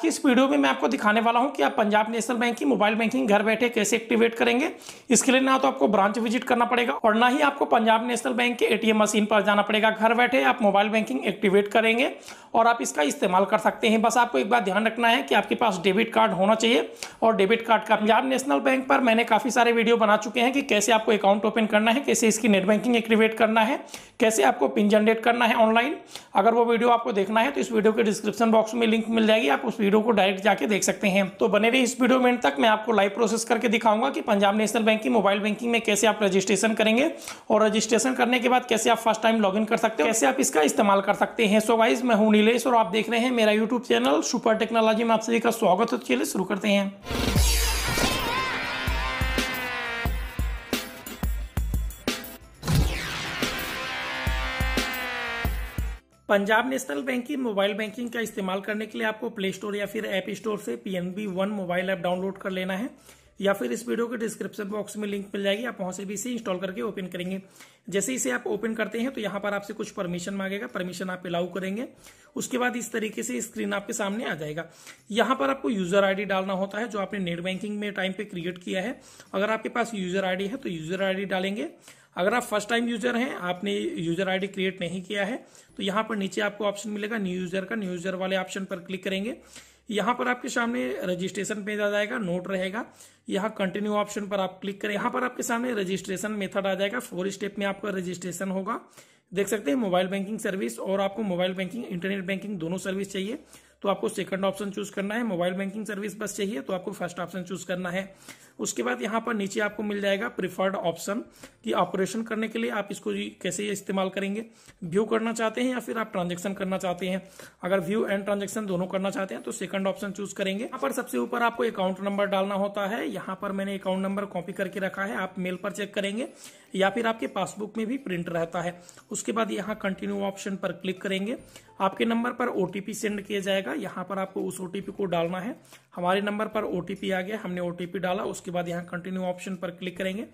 की इस वीडियो में मैं आपको दिखाने वाला हूं कि आप पंजाब नेशनल बैंक की मोबाइल बैंकिंग घर बैठे कैसे एक्टिवेट करेंगे इसके लिए ना तो आपको ब्रांच विजिट करना पड़ेगा और ना ही आपको पंजाब नेशनल बैंक के एटीएम मशीन पर जाना पड़ेगा घर बैठे आप मोबाइल बैंकिंग एक्टिवेट करेंगे और आप इसका इस्तेमाल कर सकते हैं बस आपको एक बात ध्यान रखना है कि आपके पास डेबिट कार्ड होना चाहिए और डेबिट कार्ड का पंजाब नेशनल बैंक पर मैंने काफ़ी सारे वीडियो बना चुके हैं कि कैसे आपको अकाउंट ओपन करना है कैसे इसकी नेट बैंकिंग एक्टिवेट करना है कैसे आपको पिन जनरेट करना है ऑनलाइन अगर वो वीडियो आपको देखना है तो इस वीडियो के डिस्क्रिप्शन बॉक्स में लिंक मिल जाएगी आप उस वीडियो वीडियो को डायरेक्ट जाके देख सकते हैं तो बने रही इस वीडियो में तक मैं आपको लाइव प्रोसेस करके दिखाऊंगा कि पंजाब नेशनल बैंक की मोबाइल बैंकिंग में कैसे आप रजिस्ट्रेशन करेंगे और रजिस्ट्रेशन करने के बाद कैसे आप फर्स्ट टाइम लॉग कर सकते हो कैसे आप इसका इस्तेमाल कर सकते हैं सो वाइज मैं हूँ नीलेष और आप देख रहे हैं मेरा यूट्यूब चैनल सुपर टेक्नोलॉजी में आप सभी का स्वागत है तो चलिए शुरू करते हैं पंजाब नेशनल बैंक की मोबाइल बैंकिंग का इस्तेमाल करने के लिए आपको प्ले स्टोर या फिर ऐप स्टोर से P N B one mobile app download कर लेना है या फिर इस वीडियो के डिस्क्रिप्शन बॉक्स में लिंक मिल जाएगी आप वहां से भी इसे इंस्टॉल करके ओपन करेंगे जैसे इसे आप ओपन करते हैं तो यहाँ पर आपसे कुछ परमिशन मांगेगा परमिशन आप अलाउ करेंगे उसके बाद इस तरीके से स्क्रीन आपके सामने आ जाएगा यहाँ पर आपको यूजर आईडी डालना होता है जो आपने नेट बैंकिंग में टाइम पे क्रिएट किया है अगर आपके पास यूजर आईडी है तो यूजर आईडी डालेंगे अगर आप फर्स्ट टाइम यूजर हैं आपने यूजर आईडी क्रिएट नहीं किया है तो यहाँ पर नीचे आपको ऑप्शन मिलेगा न्यू यूजर का न्यू यूजर वाले ऑप्शन पर क्लिक करेंगे यहाँ पर आपके सामने रजिस्ट्रेशन पेज आ जाएगा नोट रहेगा यहाँ कंटिन्यू ऑप्शन पर आप क्लिक करें यहाँ पर आपके सामने रजिस्ट्रेशन मेथड आ जाएगा फोर स्टेप में आपका रजिस्ट्रेशन होगा देख सकते हैं मोबाइल बैंकिंग सर्विस और आपको मोबाइल बैंकिंग इंटरनेट बैंकिंग दोनों सर्विस चाहिए तो आपको सेकंड ऑप्शन चूज करना है मोबाइल बैंकिंग सर्विस बस चाहिए तो आपको फर्स्ट ऑप्शन चूज करना है उसके बाद यहाँ पर नीचे आपको मिल जाएगा प्रिफर्ड ऑप्शन कि ऑपरेशन करने के लिए आप इसको कैसे इस्तेमाल करेंगे व्यू करना चाहते हैं या फिर आप ट्रांजेक्शन करना चाहते हैं अगर व्यू एंड ट्रांजेक्शन दोनों करना चाहते हैं तो सेकंड ऑप्शन चूज करेंगे यहाँ पर सबसे ऊपर आपको अकाउंट नंबर डालना होता है यहाँ पर मैंने अकाउंट नंबर कॉपी करके रखा है आप मेल पर चेक करेंगे या फिर आपके पासबुक में भी प्रिंट रहता है उसके बाद यहाँ कंटिन्यू ऑप्शन पर क्लिक करेंगे आपके नंबर पर ओटीपी सेंड किया जाएगा यहाँ पर आपको उस ओटीपी को डालना है हमारे नंबर पर ओटीपी आ गया हमने ओटीपी डाला उसके उसके बाद यहाँ कंटिन्यू ऑप्शन पर क्लिक करेंगे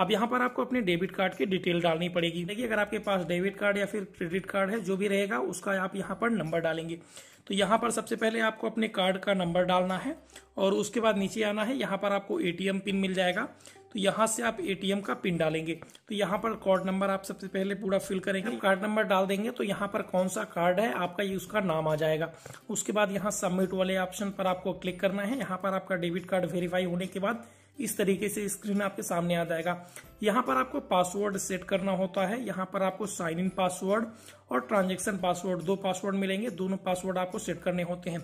अब यहाँ पर आपको अपने डेबिट कार्ड की डिटेल डालनी पड़ेगी देखिए अगर आपके पास डेबिट कार्ड या फिर क्रेडिट कार्ड है जो भी रहेगा उसका आप यहाँ पर नंबर डालेंगे तो यहाँ पर सबसे पहले आपको अपने कार्ड का नंबर डालना है और उसके बाद नीचे आना है यहाँ पर आपको एटीएम पिन मिल जाएगा तो यहाँ से आप एटीएम का पिन डालेंगे तो यहाँ पर कार्ड नंबर आप सबसे पहले पूरा फिल करेंगे कार्ड नंबर डाल देंगे तो यहाँ पर कौन सा कार्ड है आपका ये उसका नाम आ जाएगा उसके बाद यहाँ सबमिट वाले ऑप्शन पर आपको क्लिक करना है यहाँ पर आपका डेबिट कार्ड वेरीफाई होने के बाद इस तरीके से स्क्रीन आपके सामने आ जाएगा यहाँ पर आपको पासवर्ड सेट करना होता है यहाँ पर आपको साइन इन पासवर्ड और ट्रांजेक्शन पासवर्ड दो पासवर्ड मिलेंगे दोनों पासवर्ड आपको सेट करने होते हैं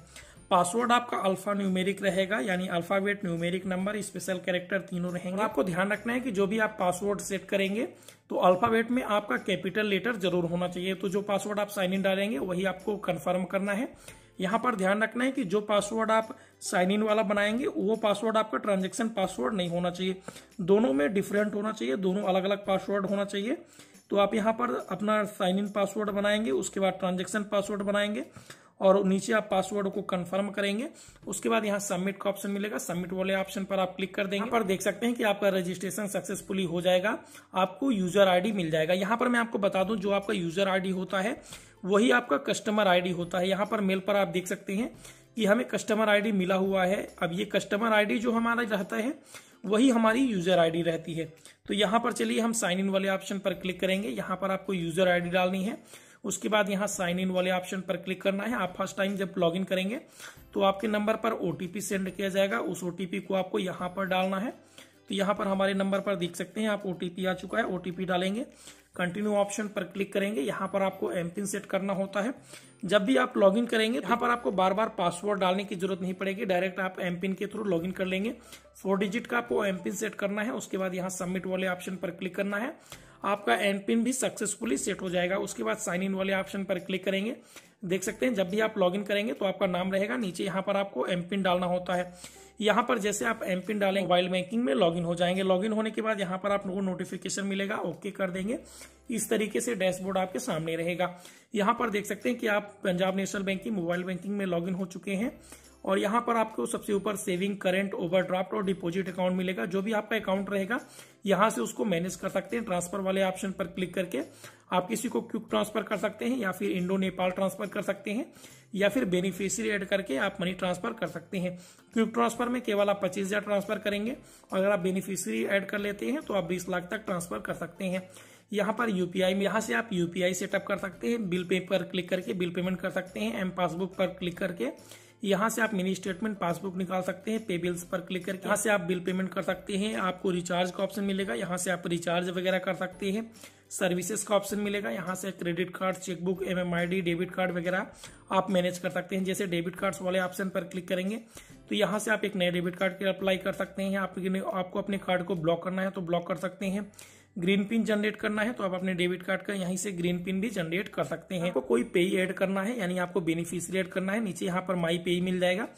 पासवर्ड आपका अल्फा न्यूमेरिक रहेगा यानी alphabet numeric number special character तीनों रहेंगे आपको ध्यान रखना है कि जो भी आप पासवर्ड सेट करेंगे तो अल्फावेट में आपका कैपिटल लेटर जरूर होना चाहिए तो जो पासवर्ड आप साइन इन डालेंगे वही आपको कंफर्म करना है यहां पर ध्यान रखना है कि जो पासवर्ड आप साइन इन वाला बनाएंगे वो पासवर्ड आपका ट्रांजेक्शन पासवर्ड नहीं होना चाहिए दोनों में डिफरेंट होना चाहिए दोनों अलग अलग पासवर्ड होना चाहिए तो आप यहाँ पर अपना साइन इन पासवर्ड बनाएंगे उसके बाद ट्रांजेक्शन पासवर्ड बनाएंगे और नीचे आप पासवर्ड को कंफर्म करेंगे उसके बाद यहाँ सबमिट का ऑप्शन मिलेगा सबमिट वाले ऑप्शन पर आप क्लिक कर देंगे पर देख सकते हैं कि आपका रजिस्ट्रेशन सक्सेसफुली हो जाएगा आपको यूजर आईडी मिल जाएगा यहाँ पर मैं आपको बता दूं जो आपका यूजर आईडी होता है वही आपका कस्टमर आईडी होता है यहाँ पर मेल पर आप देख सकते हैं कि हमें कस्टमर आईडी मिला हुआ है अब ये कस्टमर आईडी जो हमारा रहता है वही हमारी यूजर आईडी रहती है तो यहाँ पर चलिए हम साइन इन वाले ऑप्शन पर क्लिक करेंगे यहाँ पर आपको यूजर आईडी डालनी है उसके बाद यहाँ साइन इन वाले ऑप्शन पर क्लिक करना है आप फर्स्ट टाइम जब लॉग इन करेंगे तो आपके नंबर पर ओटीपी सेंड किया जाएगा उस ओटीपी को आपको यहाँ पर डालना है तो यहाँ पर हमारे नंबर पर देख सकते हैं आप ओटीपी आ चुका है ओटीपी डालेंगे कंटिन्यू ऑप्शन पर क्लिक करेंगे यहाँ पर आपको एमपिन सेट करना होता है जब भी आप लॉगिन करेंगे यहाँ पर आपको बार बार पासवर्ड डालने की जरूरत नहीं पड़ेगी डायरेक्ट आप एम पिन के थ्रू लॉगिन कर लेंगे फोर डिजिट का आपको एमपिन सेट करना है उसके बाद यहाँ सबमिट वाले ऑप्शन पर क्लिक करना है आपका एम पिन भी सक्सेसफुली सेट हो जाएगा उसके बाद साइन इन वाले ऑप्शन पर क्लिक करेंगे देख सकते हैं जब भी आप लॉग करेंगे तो आपका नाम रहेगा नीचे यहाँ पर आपको एम पिन डालना होता है यहाँ पर जैसे आप एम पिन डालें मोबाइल बैंकिंग में लॉगिन हो जाएंगे लॉगिन होने के बाद यहाँ पर आप को नोटिफिकेशन मिलेगा ओके कर देंगे इस तरीके से डैशबोर्ड आपके सामने रहेगा यहाँ पर देख सकते हैं कि आप पंजाब नेशनल बैंक की मोबाइल बैंकिंग में लॉगिन हो चुके हैं और यहाँ पर आपको सबसे ऊपर सेविंग करेंट ओवरड्राफ्ट और डिपॉजिट अकाउंट मिलेगा जो भी आपका अकाउंट रहेगा यहाँ से उसको मैनेज कर सकते हैं ट्रांसफर वाले ऑप्शन पर क्लिक करके आप किसी को क्विक ट्रांसफर कर सकते हैं या फिर इंडो नेपाल ट्रांसफर कर सकते हैं या फिर बेनिफिशियरी ऐड करके आप मनी ट्रांसफर कर सकते हैं क्विक ट्रांसफर में केवल आप पच्चीस हजार ट्रांसफर करेंगे और अगर आप बेनिफिशियरी ऐड कर लेते हैं तो आप बीस लाख तक ट्रांसफर कर सकते हैं यहाँ पर यूपीआई में यहाँ से आप यूपीआई सेटअप कर सकते हैं बिल पे पर क्लिक करके बिल पेमेंट कर सकते हैं एम पासबुक पर क्लिक करके यहाँ से आप मिनी स्टेटमेंट पासबुक निकाल सकते हैं पे बिल्स पर क्लिक करके यहाँ से आप बिल पेमेंट कर सकते हैं आपको रिचार्ज का ऑप्शन मिलेगा यहाँ से आप रिचार्ज वगैरह कर सकते हैं सर्विसेज का ऑप्शन मिलेगा यहाँ से क्रेडिट कार्ड चेकबुक एम डेबिट कार्ड वगैरह आप मैनेज कर सकते हैं जैसे डेबिट कार्ड वाले ऑप्शन पर क्लिक करेंगे तो यहाँ से आप एक नए डेबिट कार्ड के अप्लाई कर सकते हैं आपको अपने कार्ड को ब्लॉक करना है तो ब्लॉक कर सकते हैं ग्रीन पिन जनरेट करना है तो आप अपने डेबिट कार्ड का यहीं से ग्रीन पिन भी जनरेट कर सकते हैं आपको कोई पेई ऐड करना है यानी आपको बेनिफिशियरी ऐड करना है नीचे यहाँ पर माई पेई मिल जाएगा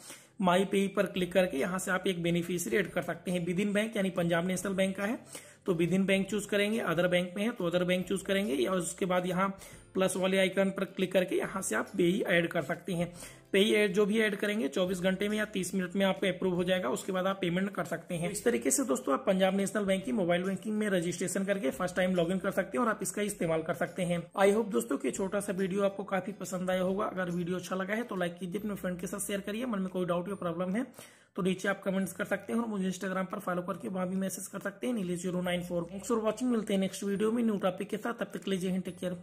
माई पेई पर क्लिक करके यहाँ से आप एक बेनिफिशियरी ऐड कर सकते हैं विद इन बैंक यानी पंजाब नेशनल बैंक का है तो विद इन बैंक चूज करेंगे अदर बैंक में है तो अदर बैंक चूज करेंगे या उसके बाद यहाँ प्लस वाले आइकन पर क्लिक करके यहाँ से आप ही ऐड कर सकते हैं ही ऐड जो भी ऐड करेंगे 24 घंटे में या 30 मिनट में आपको अप्रूव हो जाएगा उसके बाद आप पेमेंट कर सकते हैं इस तरीके से दोस्तों आप पंजाब नेशनल बैंक की मोबाइल बैंकिंग में रजिस्ट्रेशन करके फर्स्ट टाइम लॉग कर सकते हैं और आप इसका इस्तेमाल कर सकते हैं आई होप दोस्तों की छोटा सा वीडियो आपको काफी पसंद आया होगा अगर वीडियो अच्छा लगा है तो लाइक कीजिए अपने फ्रेंड के साथ शेयर करिए मन में कोई डाउट या प्रॉब्लम है तो नीचे आप कमेंट्स कर सकते हैं और मुझे इंस्टाग्राम पर फॉलो करके वहां भी मैसेज कर सकते हैं नीले zero nine four for watching मिलते हैं नेक्स्ट वीडियो में न्यू टॉपिक के साथ तब तक लीजिए टेक केयर